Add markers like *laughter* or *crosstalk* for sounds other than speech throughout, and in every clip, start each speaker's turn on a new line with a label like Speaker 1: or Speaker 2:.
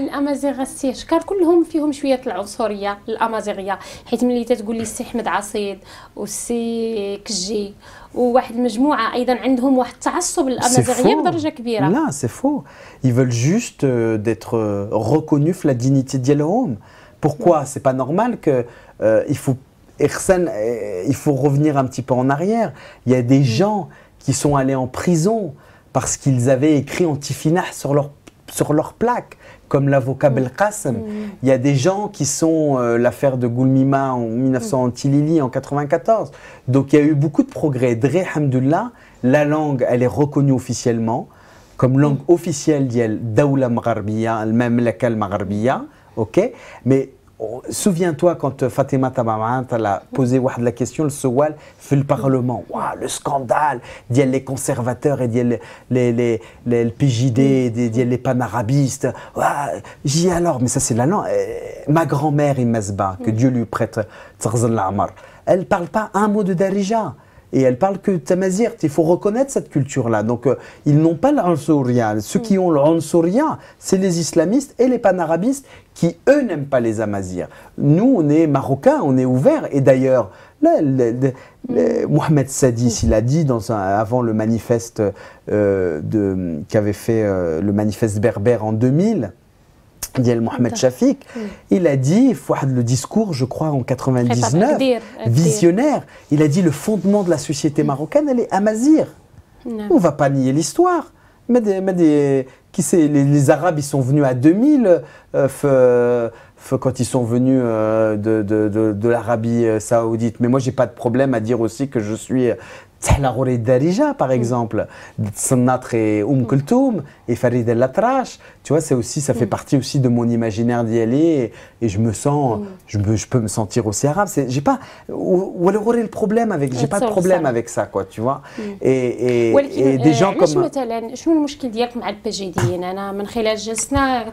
Speaker 1: الامازيغ اشكال كلهم فيهم شويه العنصريه الامازيغيه حيت ملي تتقول لي السي احمد عصيد والسي كجي وواحد المجموعه ايضا عندهم واحد التعصب الامازيغيه بدرجه كبيره
Speaker 2: لا سي فو ils veulent juste euh, d'être euh, reconnus la dignité ديالهم pourquoi c'est pas normal que euh, il faut euh, il faut revenir un petit peu en arrière. Il y a des mm. gens qui sont allés en prison parce qu'ils avaient écrit antifinah sur leur sur leur plaque, comme l'avocat mmh. Il y a des gens qui sont euh, l'affaire de Goulmima en 1900, mm. en Donc il y a eu beaucoup de progrès. Dre, la langue, elle est reconnue officiellement comme langue mm. officielle d'El Daoula Magharbiya le même al ok Mais Souviens-toi quand euh, Fatima Tamaman a posé la question, le Sowal, fait le Parlement. le scandale, dit les conservateurs et dit les, les, les, les PJD, dit les panarabistes. Wow, J'y alors, mais ça c'est la langue. Euh, ma grand-mère, que Dieu lui prête, elle ne parle pas un mot de Darija et elle parle que tamazirt. Il faut reconnaître cette culture-là. Donc, euh, ils n'ont pas l'ansourien. Ceux qui ont l'ansourien, c'est les islamistes et les panarabistes qui, eux, n'aiment pas les amazirs. Nous, on est marocains, on est ouverts. Et d'ailleurs, Mohamed Sadis, mm. il a dit avant le manifeste euh, qu'avait fait euh, le manifeste berbère en 2000, ديال Mohamed il a dit le discours je crois en 99 visionnaire il a dit le fondement de la société mm. marocaine elle est amazir on va pas nier l'histoire mais qui les, arabes ils sont venus à 2000 euh, quand ils sont venus euh, de, de l'Arabie euh, saoudite mais moi j'ai pas de problème à dire aussi que je suis تحلى Darija par mm. exemple Sanat et Oum mm. Kultoum et Farid El Latrache tu vois c'est aussi ça fait mm. partie aussi de mon imaginaire d'y aller et, et, je me sens je, me, je, peux me sentir aussi arabe c'est j'ai pas ou alors le problème avec j'ai pas de problème avec ça quoi tu vois et, et, et des euh, gens comme
Speaker 1: مثلا شنو المشكل ديالك مع البجيديين *laughs* انا من خلال جلسنا *laughs*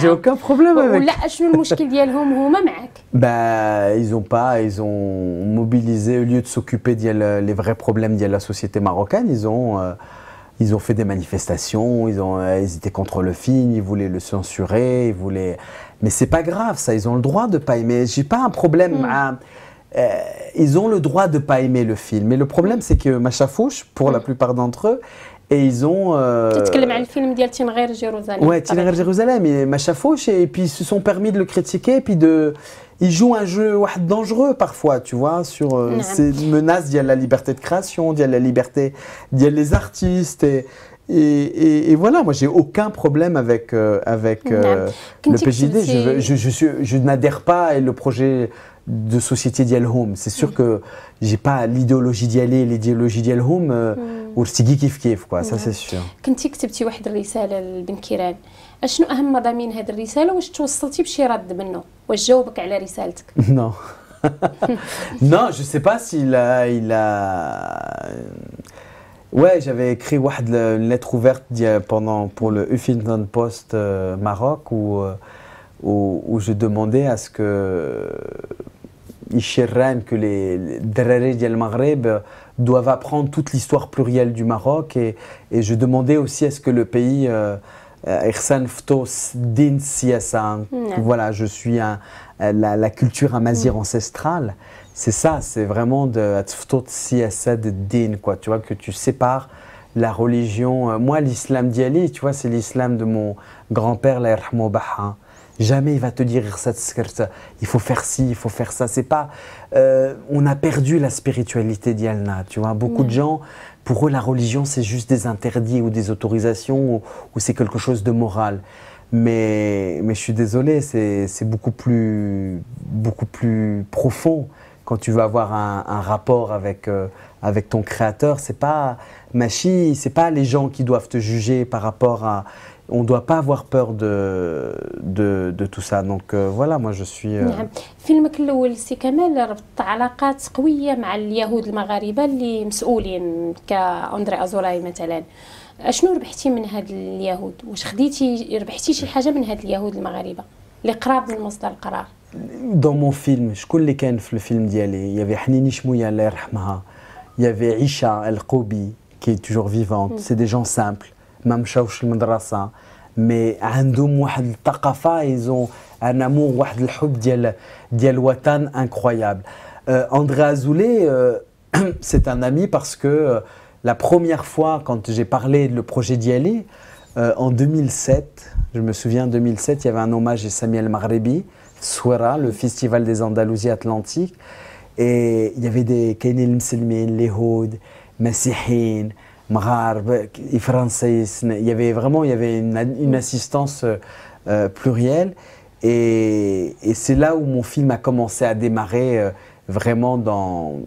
Speaker 1: j'ai
Speaker 2: aucun problème avec ولا
Speaker 1: شنو المشكل ديالهم *laughs*
Speaker 2: bah ils ont pas ils ont mobilisé au lieu de s'occuper des vrais problèmes de la société marocaine, euh, ils ont, fait des manifestations, ils, ont, euh, étaient contre le film, ils voulaient le censurer, ils voulaient... Mais c'est pas grave, ça, ils ont le droit de pas aimer. J'ai pas un problème mm. euh, ils ont le droit de pas aimer le film. Mais le problème, c'est que Machafouche, pour la mm. plupart d'entre eux, et ils ont. Tu parles
Speaker 1: du le film de Jérusalem. Ouais, Tinrer
Speaker 2: Jérusalem, et et, puis ils se sont permis de le critiquer, et puis de. Ils jouent un jeu dangereux parfois, tu vois, sur euh, ces menaces. d'y la liberté de création, d'y la liberté, d'y les artistes, et. Et, voilà, moi j'ai aucun problème avec, euh, avec euh, le PJD. Je, je, je n'adhère pas et le projet de société ديال home c'est sûr que j'ai pas l'idéologie ديالي l'idéologie ديال home ورثتي Kif Kif, quoi ça c'est sûr Quand tu
Speaker 1: as كنتي كتبتي واحد الرساله لبن كيران اشنو اهم مضامين هذه الرساله واش توصلتي بشي رد منه واش جاوبك على رسالتك
Speaker 2: نو *laughs* *laughs* non, je sais pas s'il a, il a. Ouais, j'avais écrit une lettre ouverte pendant pour le Huffington Post euh, Maroc où, euh, où, où, je demandais à ce que que les Draré du Maghreb doivent apprendre toute l'histoire plurielle du Maroc. Et, et je demandais aussi est ce que le pays. Euh, Irsan Ftos Din mm, Voilà, je suis la, culture amazir mm. ancestrale. C'est ça, c'est vraiment de Ftos Siasa Din, quoi. Tu vois, que tu sépares la religion. Euh, moi, l'islam d'Yali, tu vois, c'est l'islam de mon grand-père, l'Irhamo Baha. Jamais il va te dire il faut faire ci, il faut faire ça. C'est pas. Euh, on a perdu la spiritualité d'Yalna. Tu vois, beaucoup de gens, pour eux, la religion, c'est juste des interdits ou des autorisations ou, c'est quelque chose de moral. Mais, mais je suis désolé, c'est beaucoup plus, beaucoup plus profond quand tu veux avoir un, rapport avec, euh, avec ton créateur. C'est pas machi, c'est pas les gens qui doivent te juger par rapport à on ne doit pas avoir peur de, de, de tout ça. Donc euh, voilà, moi je suis... Euh... نعم
Speaker 1: فيلمك الأول سي كمال ربط علاقات قوية مع اليهود المغاربة اللي مسؤولين كأندري مثلا شنو ربحتي من هاد اليهود واش خديتي ربحتي شي حاجة من هاد اليهود المغاربة اللي قراب من مصدر القرار
Speaker 2: دون مون فيلم شكون اللي كان في الفيلم ديالي يافي حنيني شمويه الله يرحمها يافي عيشه القوبي كي توجور فيفونت سي دي جون سامبل ما مشاوش المدرسه مي عندهم واحد ont un amour امور واحد الحب ديال ديال euh، euh, *clears throat* c'est un ami parce que euh, la première fois, quand j'ai parlé de le projet d'y en 2007, je me souviens, 2007, il y avait un hommage à Samuel Marrebi, le festival des Andalousies atlantiques. Et il y avait des Kenil Mselmin, les Houds, bah, il y avait vraiment il y avait une, assistance euh, euh, plurielle. Et, c'est là où mon film a commencé à démarrer euh, vraiment dans,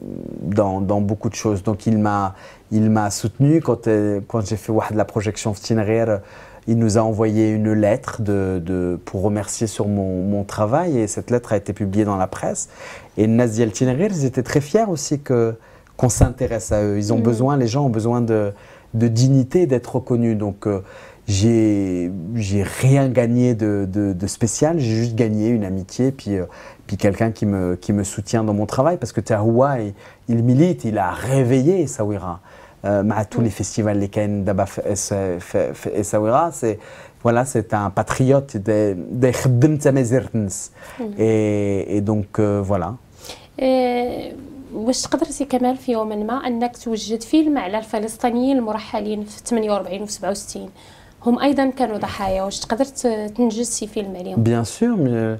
Speaker 2: beaucoup de choses. Donc il m'a, il m'a soutenu quand, quand j'ai fait la projection Tinerer, Il nous a envoyé une lettre de, pour remercier sur mon, travail et cette lettre a été publiée dans la presse. Et Naziel tinerer ils étaient très fiers aussi que qu'on s'intéresse à eux. Ils ont mm. besoin, les gens ont besoin de, de dignité, d'être reconnus. Donc, euh, j'ai j'ai rien gagné de, de, spécial, j'ai juste gagné une amitié, puis, euh, puis quelqu'un qui me, qui me soutient dans mon travail, parce que Tahoua, il, il milite, il a réveillé Sawira. Euh, à tous mm. les festivals, les Ken d'Abaf et c'est voilà, c'est un patriote des mm. Et, et donc, voilà.
Speaker 1: Et واش قدرتي كمال في يوم ما انك توجد فيلم على الفلسطينيين المرحلين في 48 و 67 هم ايضا كانوا ضحايا واش تقدر تنجز سي فيلم عليهم
Speaker 2: بيان سور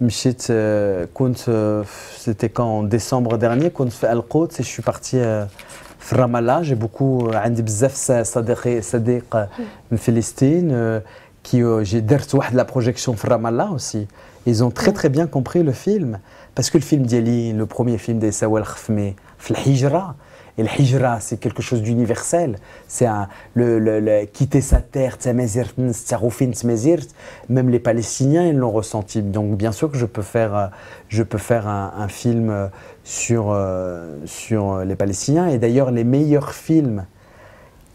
Speaker 2: مشيت كنت سيتي quand ديسمبر décembre كنت في القدس شو بارتي في رام جي بوكو عندي بزاف صديقي صديق من فلسطين كي جي درت واحد لا بروجيكسيون في رام الله aussi Ils ont très très bien compris le film. Parce que le film d'Eli, le premier film des Sawal khfmi Hijra, et le hijra, c'est quelque chose d'universel. C'est le, quitter sa terre, même les Palestiniens, ils l'ont ressenti. Donc bien sûr que je peux faire, euh, je peux faire un, film euh, sur, euh, sur les Palestiniens. Et d'ailleurs, les meilleurs films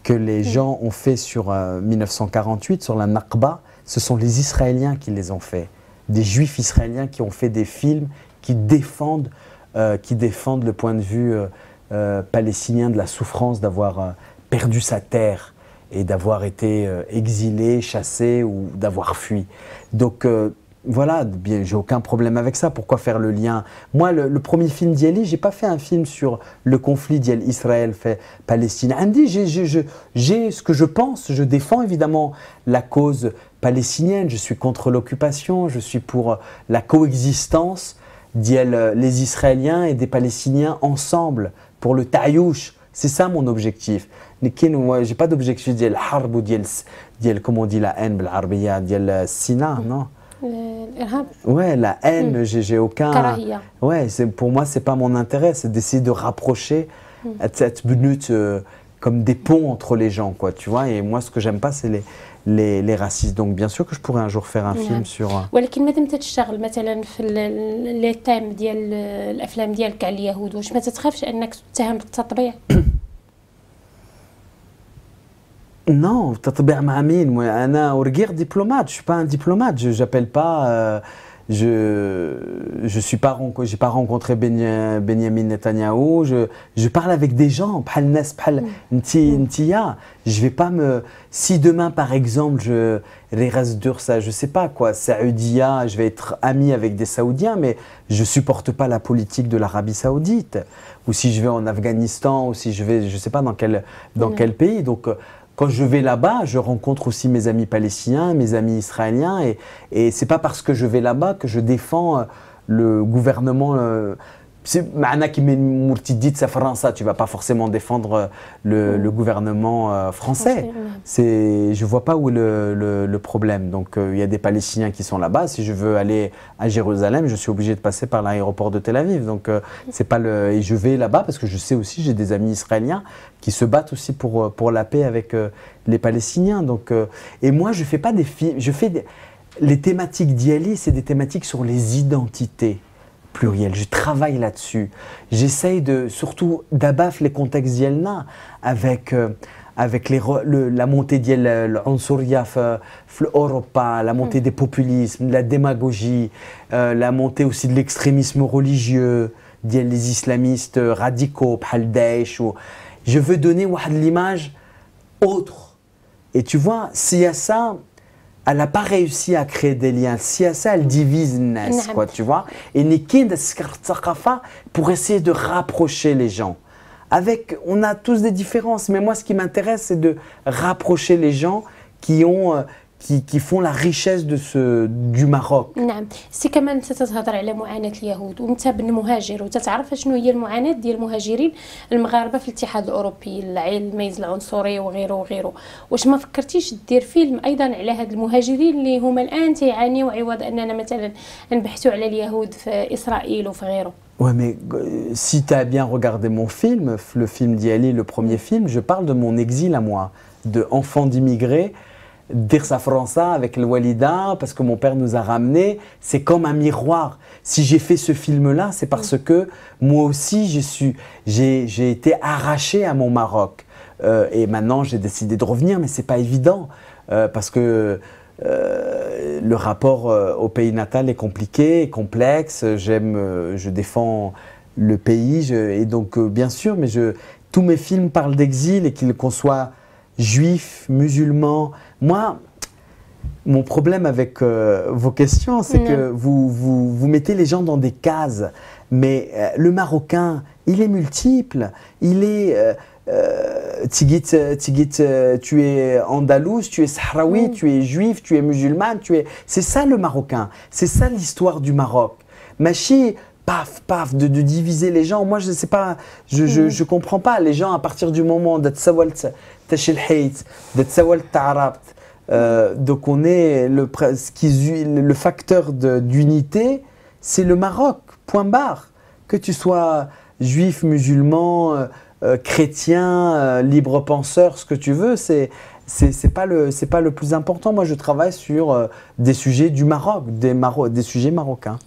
Speaker 2: que les gens ont fait sur 1948, sur la Nakba, ce sont les Israéliens qui les ont faits des juifs israéliens qui ont fait des films qui défendent, euh, qui défendent le point de vue euh, euh, palestinien de la souffrance d'avoir perdu sa terre et d'avoir été exilé, chassé ou d'avoir fui. Donc voilà, j'ai aucun problème avec ça. Pourquoi faire le lien Moi, le, premier film je j'ai pas fait un film sur le conflit d'Israël-Palestine. Andy, j'ai ce que je pense. Je défends évidemment la cause palestinienne, je suis contre l'occupation, je suis pour la coexistence des les Israéliens et des Palestiniens ensemble, pour le taïouche. C'est ça mon objectif. Je j'ai pas d'objectif de harb ou comment on dit, la haine, harbiya, euh, sina, mm. non Ouais, la haine, mm. j'ai aucun. Ouais, pour moi, c'est pas mon intérêt, c'est d'essayer de rapprocher mm. cette minute. Euh, comme des ponts entre les gens, quoi, tu vois. Et moi, ce que j'aime pas, c'est les, les, les, racistes. Donc, bien sûr que je pourrais un jour faire un film sur.
Speaker 1: ولكن euh, ما les thèmes مثلا في لي تيم ديال الافلام ديالك على اليهود واش ما تتخافش انك تتهم بالتطبيع
Speaker 2: Non, تطبيع مع مين؟ moi, suis un diplomate, je suis pas un diplomate, j'appelle pas euh, je je suis pas j'ai pas rencontré Benjamin Netanyahu je, je parle avec des gens mm. Mm. je vais pas me si demain par exemple je les dur ça je sais pas quoi Saoudia je vais être ami avec des saoudiens mais je supporte pas la politique de l'Arabie saoudite ou si je vais en Afghanistan ou si je vais je sais pas dans quel dans mm. quel pays donc quand je vais là-bas, je rencontre aussi mes amis palestiniens, mes amis israéliens, et, et c'est pas parce que je vais là-bas que je défends euh, le gouvernement euh, c'est ne dit ça fera ça. Tu vas pas forcément défendre euh, le, gouvernement euh, français. C'est, je vois pas où est le, problème. Donc euh, il y a des Palestiniens qui sont là-bas. Si je veux aller à Jérusalem, je suis obligé de passer par l'aéroport de Tel Aviv. Donc mm. c'est pas le et je vais là-bas parce que je sais aussi j'ai des amis israéliens qui se battent aussi pour pour la paix avec les Palestiniens. Donc et moi je fais pas des films. Je fais les thématiques d'Yali, c'est des thématiques sur les identités je travaille là-dessus. J'essaye de surtout d'abaf les contextes d'Yelna avec, euh, avec les, la montée l'Europa, euh, la montée mm. des populismes, de la démagogie, euh, la montée aussi de l'extrémisme religieux, des islamistes radicaux, bhal Daesh. Je veux donner l'image autre. Et tu vois, s'il y a ça, elle n'a pas réussi à créer des liens. Si à ça, elle divise quoi, tu vois. Et Nikin, pour essayer de rapprocher les gens. Avec, on a tous des différences, mais moi, ce qui m'intéresse, c'est de rapprocher les gens qui ont, euh, qui, qui font la richesse de ce, du Maroc.
Speaker 1: نعم سي كمان تتهضر على معاناة اليهود وانت بن مهاجر وتتعرف شنو هي المعاناة ديال المهاجرين المغاربة في الاتحاد الأوروبي الميز العنصري وغيره وغيره واش ما فكرتيش دير فيلم أيضا على هاد المهاجرين اللي هما الآن تيعانيو عوض أننا مثلا نبحثوا على اليهود في إسرائيل وفي غيره
Speaker 2: Ouais, mais euh, si tu as bien regardé mon film, le film d'Yali, le premier film, je parle de mon exil à moi, de enfant d'immigrés dire sa França avec le Walida, parce que mon père nous a ramenés, c'est comme un miroir. Si j'ai fait ce film-là, c'est parce mm. que moi aussi, j'ai, été arraché à mon Maroc. Euh, et maintenant, j'ai décidé de revenir, mais c'est pas évident, euh, parce que euh, le rapport au pays natal est compliqué, complexe. J'aime, je défends le pays, et donc bien sûr, mais je, tous mes films parlent d'exil, et qu'ils qu'on soit juif, musulman, moi, mon problème avec euh, vos questions, c'est que vous, mettez les gens dans des cases. Mais euh, le Marocain, il est multiple. Il est. Euh, tu es andalouse, tu es sahraoui, tu es juif, tu es musulman, tu es. C'est ça le Marocain. C'est ça l'histoire du Maroc. Machi, paf, paf, de, diviser les gens. Moi, je ne sais pas, je ne comprends pas. Les gens, à partir du moment d'être euh, donc on est le, le facteur d'unité, c'est le Maroc, point barre. Que tu sois juif, musulman, euh, euh, chrétien, euh, libre penseur, ce que tu veux, c'est c'est pas le pas le plus important. Moi, je travaille sur des sujets du Maroc, des, des sujets marocains.